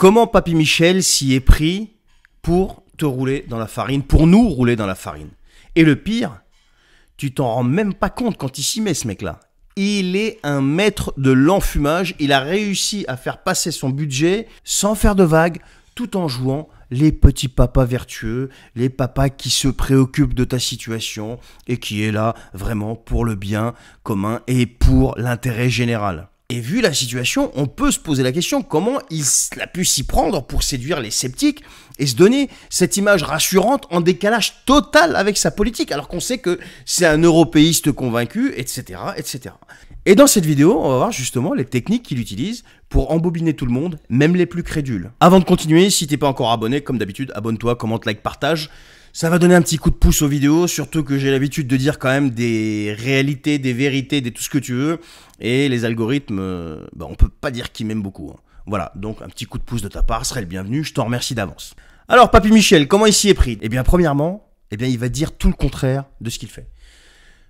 Comment Papy Michel s'y est pris pour te rouler dans la farine, pour nous rouler dans la farine Et le pire, tu t'en rends même pas compte quand il s'y met ce mec-là. Il est un maître de l'enfumage, il a réussi à faire passer son budget sans faire de vagues, tout en jouant les petits papas vertueux, les papas qui se préoccupent de ta situation et qui est là vraiment pour le bien commun et pour l'intérêt général. Et vu la situation, on peut se poser la question comment il a pu s'y prendre pour séduire les sceptiques et se donner cette image rassurante en décalage total avec sa politique, alors qu'on sait que c'est un européiste convaincu, etc., etc. Et dans cette vidéo, on va voir justement les techniques qu'il utilise pour embobiner tout le monde, même les plus crédules. Avant de continuer, si t'es pas encore abonné, comme d'habitude, abonne-toi, commente, like, partage. Ça va donner un petit coup de pouce aux vidéos, surtout que j'ai l'habitude de dire quand même des réalités, des vérités, des tout ce que tu veux. Et les algorithmes, euh, bah, on peut pas dire qu'ils m'aiment beaucoup. Hein. Voilà, donc un petit coup de pouce de ta part serait le bienvenu, je t'en remercie d'avance. Alors, Papy Michel, comment il s'y est pris Eh bien, premièrement, eh bien, il va dire tout le contraire de ce qu'il fait.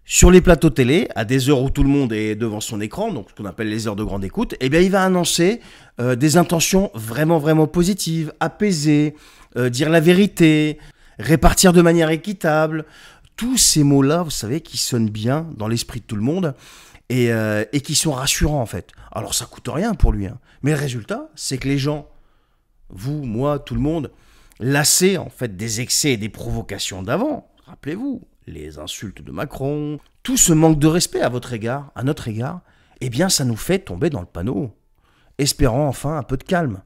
Sur les plateaux télé, à des heures où tout le monde est devant son écran, donc ce qu'on appelle les heures de grande écoute, eh bien, il va annoncer euh, des intentions vraiment, vraiment positives, apaisées, euh, dire la vérité, répartir de manière équitable, tous ces mots-là, vous savez, qui sonnent bien dans l'esprit de tout le monde et, euh, qui sont rassurants en fait. Alors ça coûte rien pour lui, hein. mais le résultat, c'est que les gens, vous, moi, tout le monde, lassés en fait des excès et des provocations d'avant, rappelez-vous, les insultes de Macron, tout ce manque de respect à votre égard, à notre égard, eh bien ça nous fait tomber dans le panneau, espérant enfin un peu de calme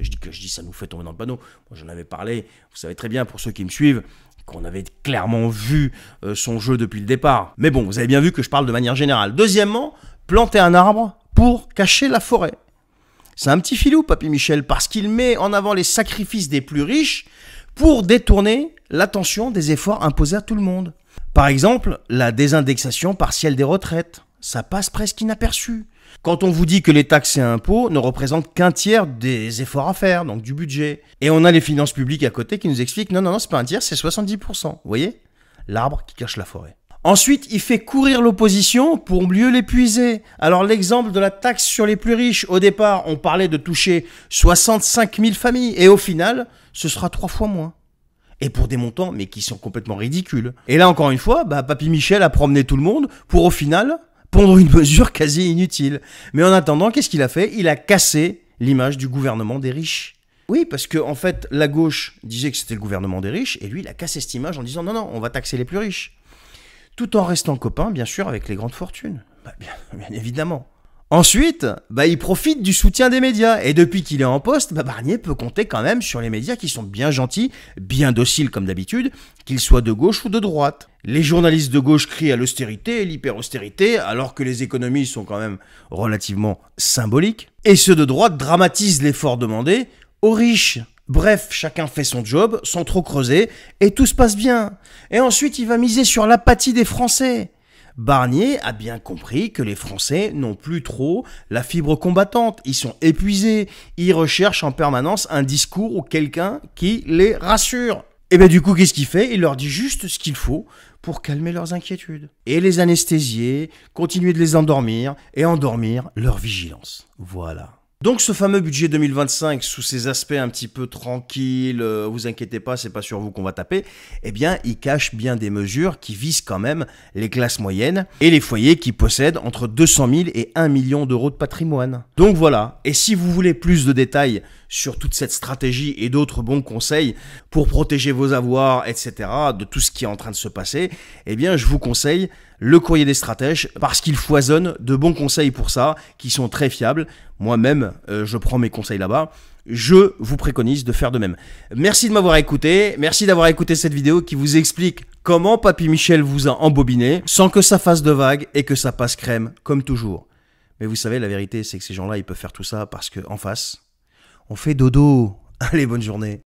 je dis que je dis, ça nous fait tomber dans le panneau. Moi, j'en avais parlé, vous savez très bien, pour ceux qui me suivent, qu'on avait clairement vu euh, son jeu depuis le départ. Mais bon, vous avez bien vu que je parle de manière générale. Deuxièmement, planter un arbre pour cacher la forêt. C'est un petit filou, Papy Michel, parce qu'il met en avant les sacrifices des plus riches pour détourner l'attention des efforts imposés à tout le monde. Par exemple, la désindexation partielle des retraites. Ça passe presque inaperçu. Quand on vous dit que les taxes et impôts ne représentent qu'un tiers des efforts à faire, donc du budget, et on a les finances publiques à côté qui nous expliquent non, non, non, c'est pas un tiers, c'est 70%. Vous voyez L'arbre qui cache la forêt. Ensuite, il fait courir l'opposition pour mieux l'épuiser. Alors l'exemple de la taxe sur les plus riches, au départ, on parlait de toucher 65 000 familles, et au final, ce sera trois fois moins. Et pour des montants, mais qui sont complètement ridicules. Et là, encore une fois, bah, Papy Michel a promené tout le monde pour au final pondre une mesure quasi inutile. Mais en attendant, qu'est-ce qu'il a fait Il a cassé l'image du gouvernement des riches. Oui, parce que en fait, la gauche disait que c'était le gouvernement des riches, et lui, il a cassé cette image en disant non, non, on va taxer les plus riches. Tout en restant copain, bien sûr, avec les grandes fortunes. Bah, bien évidemment. Ensuite, bah, il profite du soutien des médias. Et depuis qu'il est en poste, bah, Barnier peut compter quand même sur les médias qui sont bien gentils, bien dociles comme d'habitude, qu'ils soient de gauche ou de droite. Les journalistes de gauche crient à l'austérité et l'hyper-austérité, alors que les économies sont quand même relativement symboliques. Et ceux de droite dramatisent l'effort demandé aux riches. Bref, chacun fait son job, sans trop creuser, et tout se passe bien. Et ensuite, il va miser sur l'apathie des Français. Barnier a bien compris que les Français n'ont plus trop la fibre combattante. Ils sont épuisés. Ils recherchent en permanence un discours ou quelqu'un qui les rassure. Et eh bien du coup, qu'est-ce qu'il fait Il leur dit juste ce qu'il faut pour calmer leurs inquiétudes. Et les anesthésier, continuer de les endormir et endormir leur vigilance. Voilà. Donc ce fameux budget 2025 sous ses aspects un petit peu tranquilles, euh, vous inquiétez pas, c'est pas sur vous qu'on va taper, eh bien il cache bien des mesures qui visent quand même les classes moyennes et les foyers qui possèdent entre 200 000 et 1 million d'euros de patrimoine. Donc voilà, et si vous voulez plus de détails sur toute cette stratégie et d'autres bons conseils pour protéger vos avoirs, etc., de tout ce qui est en train de se passer, eh bien je vous conseille le courrier des stratèges, parce qu'il foisonne de bons conseils pour ça, qui sont très fiables. Moi-même, euh, je prends mes conseils là-bas. Je vous préconise de faire de même. Merci de m'avoir écouté. Merci d'avoir écouté cette vidéo qui vous explique comment Papy Michel vous a embobiné, sans que ça fasse de vagues et que ça passe crème, comme toujours. Mais vous savez, la vérité, c'est que ces gens-là, ils peuvent faire tout ça parce qu'en face, on fait dodo. Allez, bonne journée.